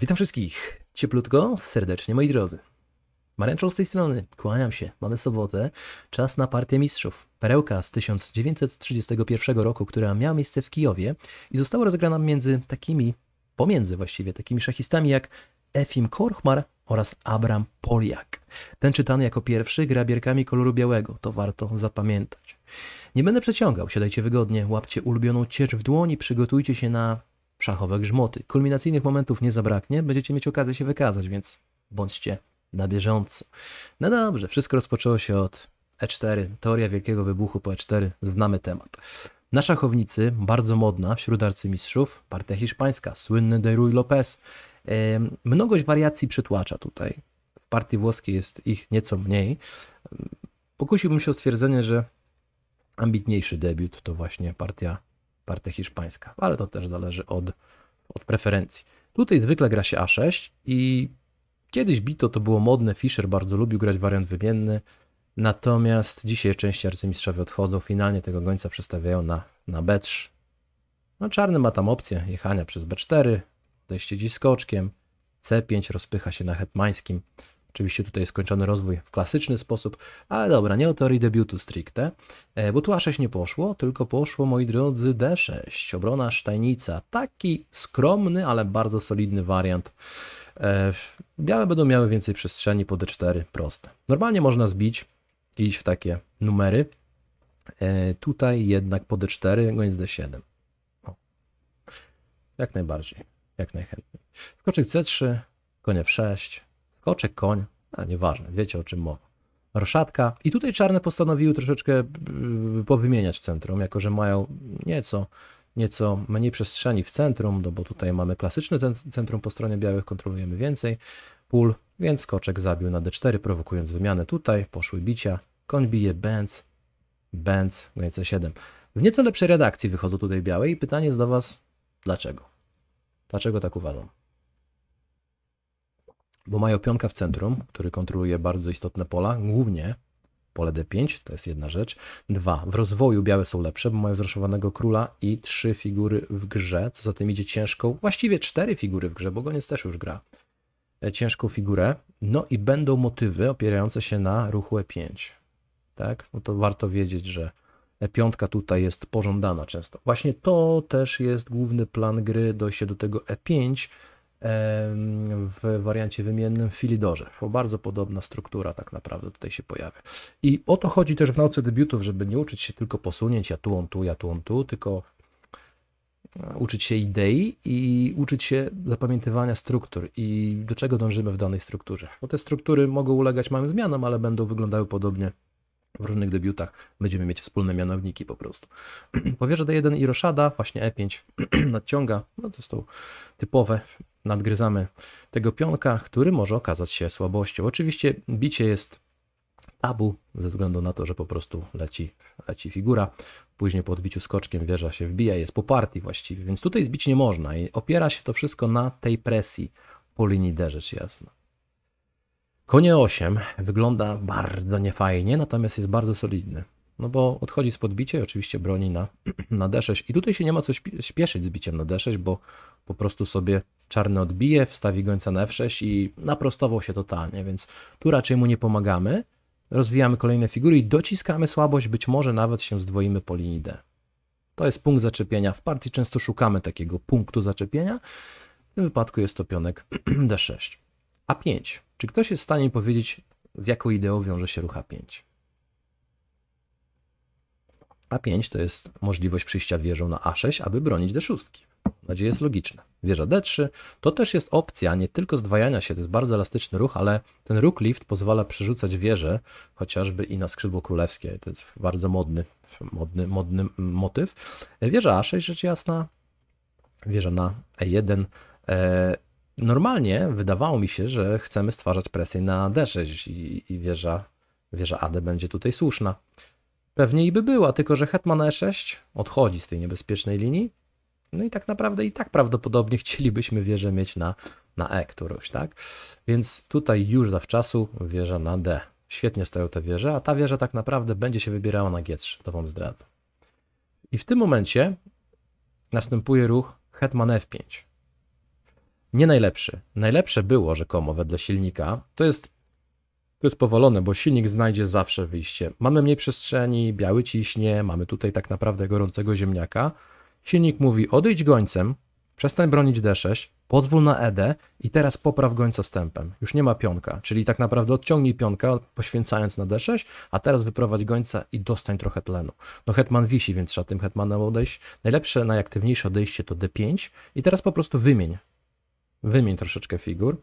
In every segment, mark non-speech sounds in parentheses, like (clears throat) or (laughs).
Witam wszystkich cieplutko, serdecznie moi drodzy. Maręczą z tej strony, kłaniam się, mamy sobotę, czas na partię mistrzów. Perełka z 1931 roku, która miała miejsce w Kijowie i została rozegrana między takimi, pomiędzy właściwie, takimi szachistami jak Efim Korchmar oraz Abram Poliak. Ten czytany jako pierwszy gra koloru białego, to warto zapamiętać. Nie będę przeciągał, siadajcie wygodnie, łapcie ulubioną ciecz w dłoni, przygotujcie się na szachowe grzmoty. Kulminacyjnych momentów nie zabraknie, będziecie mieć okazję się wykazać, więc bądźcie na bieżąco. No dobrze, wszystko rozpoczęło się od E4. Teoria wielkiego wybuchu po E4, znamy temat. Na szachownicy, bardzo modna wśród arcymistrzów, partia hiszpańska, słynny de Ruy Lopez. Mnogość wariacji przytłacza tutaj. W partii włoskiej jest ich nieco mniej. Pokusiłbym się o stwierdzenie, że ambitniejszy debiut to właśnie partia partię hiszpańska, ale to też zależy od, od preferencji. Tutaj zwykle gra się A6 i kiedyś bito, to było modne, Fischer bardzo lubił grać wariant wymienny, natomiast dzisiaj części arcymistrzowie odchodzą, finalnie tego gońca przestawiają na, na B3. No czarny ma tam opcję jechania przez B4, odejście dziś skoczkiem, C5 rozpycha się na hetmańskim, Oczywiście tutaj skończony rozwój w klasyczny sposób, ale dobra, nie o teorii debiutu stricte, e, bo tu A6 nie poszło, tylko poszło, moi drodzy, D6, obrona Sztajnica. Taki skromny, ale bardzo solidny wariant. E, białe będą miały więcej przestrzeni po D4, proste. Normalnie można zbić, iść w takie numery, e, tutaj jednak po D4, goniec D7. O. Jak najbardziej, jak najchętniej. Skoczyk C3, konie w 6 Skoczek, koń, a nieważne, wiecie o czym mowa. Roszatka I tutaj czarne postanowiły troszeczkę powymieniać w centrum, jako że mają nieco, nieco mniej przestrzeni w centrum, no bo tutaj mamy klasyczne centrum po stronie białych, kontrolujemy więcej pól, więc skoczek zabił na d4, prowokując wymianę tutaj, poszły bicia, koń bije, bęc, bęc, goniec no c7. W nieco lepszej redakcji wychodzą tutaj białe i pytanie jest do Was, dlaczego? Dlaczego tak uważam? bo mają pionka w centrum, który kontroluje bardzo istotne pola, głównie pole D5, to jest jedna rzecz. Dwa, w rozwoju białe są lepsze, bo mają zraszowanego króla i trzy figury w grze, co za tym idzie ciężką, właściwie cztery figury w grze, bo Goniec też już gra, e, ciężką figurę. No i będą motywy opierające się na ruchu E5. Tak? No to warto wiedzieć, że E5 tutaj jest pożądana często. Właśnie to też jest główny plan gry, dojście do tego E5, w wariancie wymiennym w Filidorze, bo bardzo podobna struktura tak naprawdę tutaj się pojawia. I o to chodzi też w nauce debiutów, żeby nie uczyć się tylko posunięć, ja tu on tu, ja tu on tu, tylko e, uczyć się idei i uczyć się zapamiętywania struktur i do czego dążymy w danej strukturze. Bo te struktury mogą ulegać małym zmianom, ale będą wyglądały podobnie w różnych debiutach. Będziemy mieć wspólne mianowniki po prostu. (clears throat) Powierzę D1 i Roszada, właśnie E5 (clears throat) nadciąga, no to są typowe nadgryzamy tego pionka, który może okazać się słabością. Oczywiście bicie jest tabu, ze względu na to, że po prostu leci, leci figura. Później po odbiciu skoczkiem wieża się wbija, jest po partii właściwie, więc tutaj zbić nie można i opiera się to wszystko na tej presji po linii D, rzecz jasna. Konie 8 wygląda bardzo niefajnie, natomiast jest bardzo solidny. No bo odchodzi z podbicia i oczywiście broni na, (clears throat) na D6. I tutaj się nie ma co śpieszyć z biciem na D6, bo po prostu sobie czarny odbije, wstawi gońca na F6 i naprostował się totalnie, więc tu raczej mu nie pomagamy. Rozwijamy kolejne figury i dociskamy słabość, być może nawet się zdwoimy po linii D. To jest punkt zaczepienia. W partii często szukamy takiego punktu zaczepienia. W tym wypadku jest to pionek (clears throat) D6. A5. Czy ktoś jest w stanie powiedzieć, z jaką ideą wiąże się ruch A5? A5 to jest możliwość przyjścia wieżą na A6, aby bronić D6 nadzieję jest logiczne. Wieża D3 to też jest opcja nie tylko zdwajania się, to jest bardzo elastyczny ruch, ale ten ruch lift pozwala przerzucać wieżę chociażby i na skrzydło królewskie. To jest bardzo modny, modny, modny motyw. Wieża A6 rzecz jasna, wieża na E1. E, normalnie wydawało mi się, że chcemy stwarzać presję na D6 i, i wieża, wieża AD będzie tutaj słuszna. Pewnie i by była, tylko że hetman E6 odchodzi z tej niebezpiecznej linii, no i tak naprawdę i tak prawdopodobnie (laughs) chcielibyśmy wieżę mieć na, na E którąś, tak? Więc tutaj już zawczasu wieża na D. Świetnie stoją te wieże, a ta wieża tak naprawdę będzie się wybierała na G3, to wam zdradzę. I w tym momencie następuje ruch hetman F5. Nie najlepszy. Najlepsze było rzekomo wedle silnika. To jest, to jest powolone, bo silnik znajdzie zawsze wyjście. Mamy mniej przestrzeni, biały ciśnie, mamy tutaj tak naprawdę gorącego ziemniaka. Silnik mówi odejdź gońcem, przestań bronić D6, pozwól na ED i teraz popraw gońca stępem. Już nie ma pionka, czyli tak naprawdę odciągnij pionka, poświęcając na D6, a teraz wyprowadź gońca i dostań trochę tlenu. No hetman wisi, więc trzeba tym hetmanem odejść. Najlepsze, najaktywniejsze odejście to D5 i teraz po prostu wymień. Wymień troszeczkę figur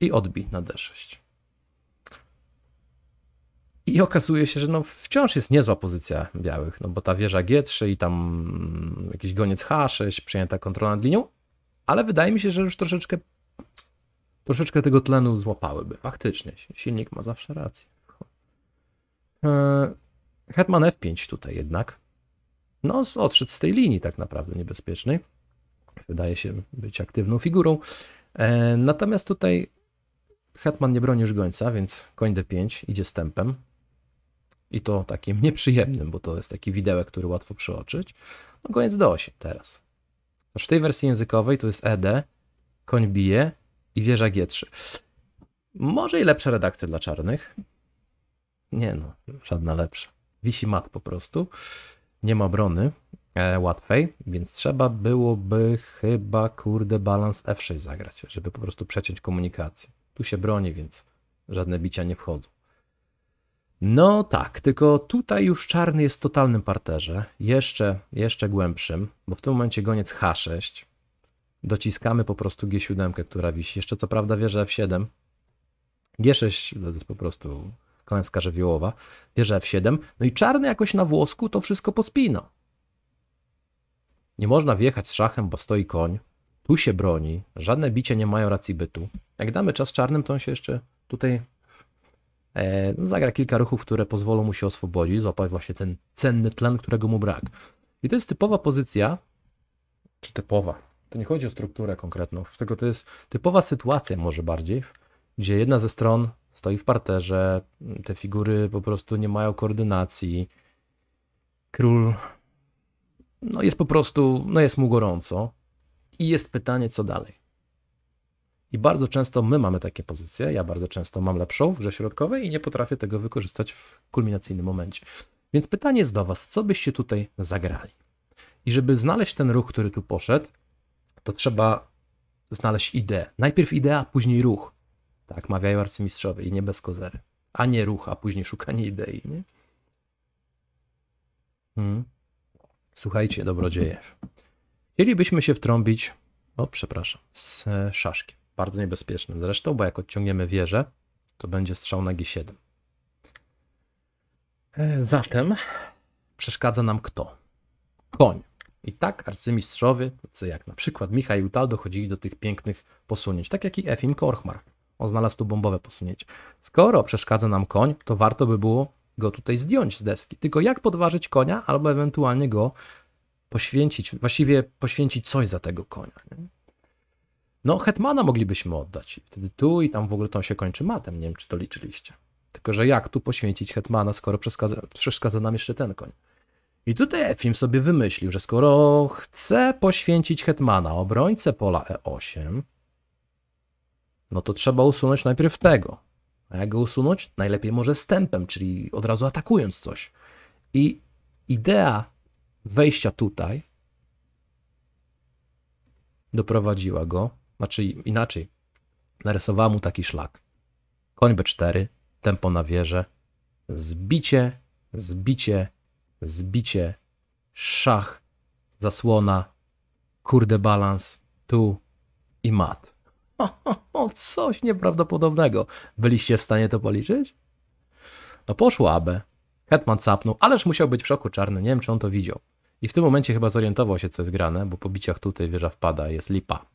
i odbij na D6. I okazuje się, że no wciąż jest niezła pozycja białych, no bo ta wieża G3 i tam jakiś goniec H6, przejęta kontrola nad linią, ale wydaje mi się, że już troszeczkę troszeczkę tego tlenu złapałyby. Faktycznie, silnik ma zawsze rację. E, Hetman F5 tutaj jednak. No, odszedł z tej linii tak naprawdę niebezpiecznej. Wydaje się być aktywną figurą. E, natomiast tutaj Hetman nie broni już gońca, więc koń D5 idzie z tempem i to takim nieprzyjemnym, bo to jest taki widełek, który łatwo przeoczyć. No koniec do 8 teraz. Znaczy, w tej wersji językowej to jest ED, koń bije i wieża G3. Może i lepsza redakcja dla czarnych. Nie no, żadna lepsza. Wisi mat po prostu. Nie ma brony e, łatwej, więc trzeba byłoby chyba, kurde, balans F6 zagrać, żeby po prostu przeciąć komunikację. Tu się broni, więc żadne bicia nie wchodzą. No tak, tylko tutaj już czarny jest w totalnym parterze, jeszcze, jeszcze głębszym, bo w tym momencie goniec H6. Dociskamy po prostu G7, która wisi. Jeszcze co prawda wieża F7. G6 to jest po prostu klęska żywiołowa. Wieża F7. No i czarny jakoś na włosku to wszystko pospina. Nie można wjechać z szachem, bo stoi koń. Tu się broni. Żadne bicie nie mają racji bytu. Jak damy czas czarnym, to on się jeszcze tutaj E, no, zagra kilka ruchów, które pozwolą mu się oswobodzić, złapać właśnie ten cenny tlen, którego mu brak. I to jest typowa pozycja, czy typowa, to nie chodzi o strukturę konkretną, tylko to jest typowa sytuacja może bardziej, gdzie jedna ze stron stoi w parterze, te figury po prostu nie mają koordynacji, król no jest po prostu, no jest mu gorąco i jest pytanie co dalej. I bardzo często my mamy takie pozycje, ja bardzo często mam lepszą w grze środkowej i nie potrafię tego wykorzystać w kulminacyjnym momencie. Więc pytanie jest do Was, co byście tutaj zagrali? I żeby znaleźć ten ruch, który tu poszedł, to trzeba znaleźć ideę. Najpierw idea, później ruch. Tak mawiają arcymistrzowie i nie bez kozery. A nie ruch, a później szukanie idei. Nie? Hmm. Słuchajcie, dobrodzieje. Chcielibyśmy się wtrąbić, o przepraszam, z e, szaszkiem bardzo niebezpiecznym zresztą, bo jak odciągniemy wieżę, to będzie strzał na G7. E, zatem przeszkadza nam kto? Koń. I tak arcymistrzowie, tacy jak na przykład Michał Jutal, dochodzili do tych pięknych posunięć, tak jak i Efim Korchmark. On znalazł tu bombowe posunięcie. Skoro przeszkadza nam koń, to warto by było go tutaj zdjąć z deski. Tylko jak podważyć konia, albo ewentualnie go poświęcić, właściwie poświęcić coś za tego konia. Nie? No, Hetmana moglibyśmy oddać. Wtedy tu i tam w ogóle to się kończy matem. Nie wiem, czy to liczyliście. Tylko, że jak tu poświęcić Hetmana, skoro przeszkadza, przeszkadza nam jeszcze ten koń? I tutaj Fim sobie wymyślił, że skoro chce poświęcić Hetmana, obrońcę pola E8, no to trzeba usunąć najpierw tego. A jak go usunąć? Najlepiej może stępem, czyli od razu atakując coś. I idea wejścia tutaj doprowadziła go znaczy inaczej, narysowała mu taki szlak. Koń B4, tempo na wieżę, zbicie, zbicie, zbicie, szach, zasłona, kurde balans, tu i mat. O, (laughs) o, o, coś nieprawdopodobnego. Byliście w stanie to policzyć? No poszło AB. Hetman capnął, ależ musiał być w szoku czarny, nie wiem czy on to widział. I w tym momencie chyba zorientował się, co jest grane, bo po biciach tutaj wieża wpada, jest lipa.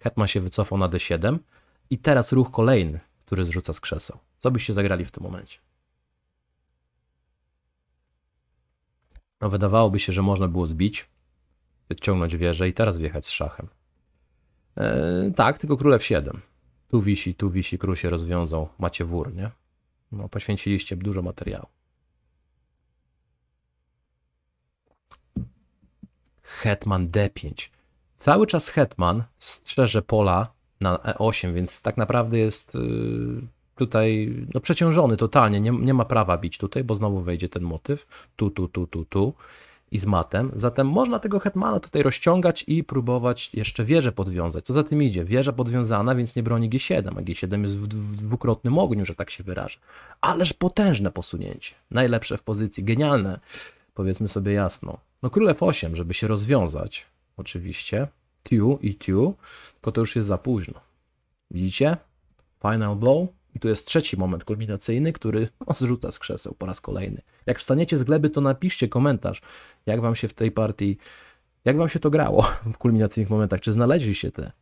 Hetman się wycofał na D7 i teraz ruch kolejny, który zrzuca z krzeseł. Co byście zagrali w tym momencie? No wydawałoby się, że można było zbić, odciągnąć wieżę i teraz wjechać z szachem. Eee, tak, tylko królew 7. Tu wisi, tu wisi, król się rozwiązał, macie wór, nie? No, poświęciliście dużo materiału. Hetman D5. Cały czas Hetman strzeże pola na E8, więc tak naprawdę jest y, tutaj no, przeciążony totalnie. Nie, nie ma prawa bić tutaj, bo znowu wejdzie ten motyw tu, tu, tu, tu, tu i z matem. Zatem można tego hetmana tutaj rozciągać i próbować jeszcze wieżę podwiązać. Co za tym idzie? Wieża podwiązana, więc nie broni G7, a G7 jest w, dwukrotnym ogniu, że tak się wyrażę. Ależ potężne posunięcie. Najlepsze w pozycji, genialne, powiedzmy sobie jasno. No król F8, żeby się rozwiązać oczywiście, tu i tu, tylko to już jest za późno. Widzicie? Final blow. I tu jest trzeci moment kulminacyjny, który no, (laughs) zrzuca z krzeseł po raz kolejny. Jak wstaniecie z gleby, to napiszcie komentarz, jak wam się w tej partii, jak wam się to grało w kulminacyjnych momentach. Czy znaleźliście te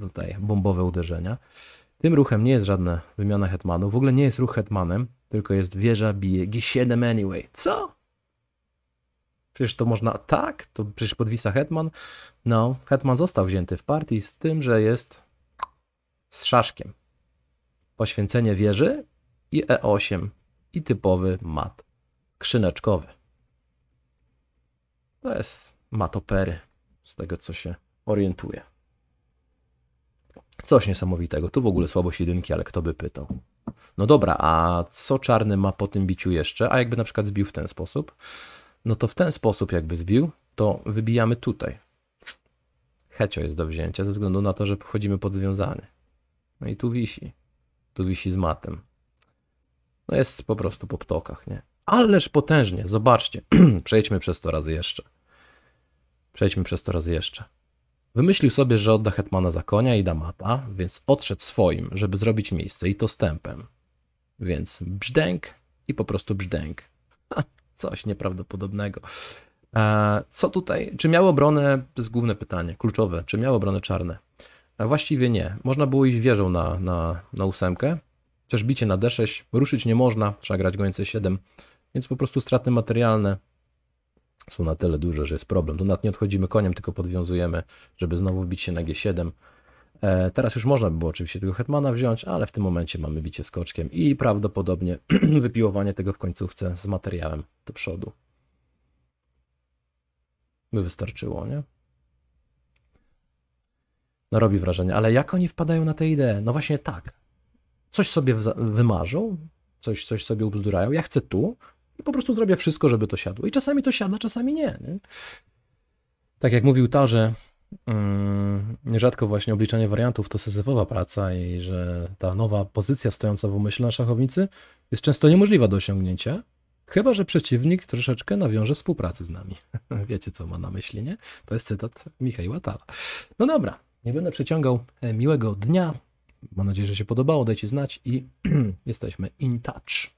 tutaj bombowe uderzenia? Tym ruchem nie jest żadna wymiana hetmanu. W ogóle nie jest ruch hetmanem, tylko jest wieża bije G7 anyway. Co? Przecież to można tak, to przecież podwisa Hetman. No, Hetman został wzięty w partii z tym, że jest z szaszkiem. Poświęcenie wieży i E8 i typowy mat krzyneczkowy. To jest matopery, z tego co się orientuje. Coś niesamowitego. Tu w ogóle słabość jedynki, ale kto by pytał. No dobra, a co czarny ma po tym biciu jeszcze? A jakby na przykład zbił w ten sposób? no to w ten sposób jakby zbił, to wybijamy tutaj. Hecio jest do wzięcia ze względu na to, że wchodzimy pod związanie. No i tu wisi. Tu wisi z matem. No jest po prostu po ptokach, nie? Ależ potężnie, zobaczcie. (clears throat) Przejdźmy przez to raz jeszcze. Przejdźmy przez to raz jeszcze. Wymyślił sobie, że odda Hetmana za konia i da mata, więc odszedł swoim, żeby zrobić miejsce i to stępem. Więc brzdęk i po prostu brzdęk. Coś nieprawdopodobnego. E, co tutaj? Czy miały obronę? To jest główne pytanie, kluczowe. Czy miały obronę czarne? E, właściwie nie. Można było iść wieżą na, na, na ósemkę. Chociaż bicie na D6 ruszyć nie można, trzeba grać gońce 7. Więc po prostu straty materialne są na tyle duże, że jest problem. Tu nawet nie odchodzimy koniem, tylko podwiązujemy, żeby znowu wbić się na G7. E, teraz już można by było oczywiście tego Hetmana wziąć, ale w tym momencie mamy bicie skoczkiem i prawdopodobnie (clears throat) wypiłowanie tego w końcówce z materiałem do przodu. By wystarczyło, nie? No robi wrażenie, ale jak oni wpadają na tę ideę? No właśnie tak. Coś sobie wymarzą, coś, coś sobie ubzdurają, ja chcę tu i po prostu zrobię wszystko, żeby to siadło. I czasami to siada, czasami nie. nie? Tak jak mówił Tarze, Mm, rzadko właśnie obliczanie wariantów to sezywowa praca i że ta nowa pozycja stojąca w umyśle na szachownicy jest często niemożliwa do osiągnięcia, chyba że przeciwnik troszeczkę nawiąże współpracy z nami. (laughs) Wiecie, co ma na myśli, nie? To jest cytat Michała Tala. No dobra, nie będę przeciągał. E, miłego dnia. Mam nadzieję, że się podobało. Dajcie znać i (clears throat) jesteśmy in touch.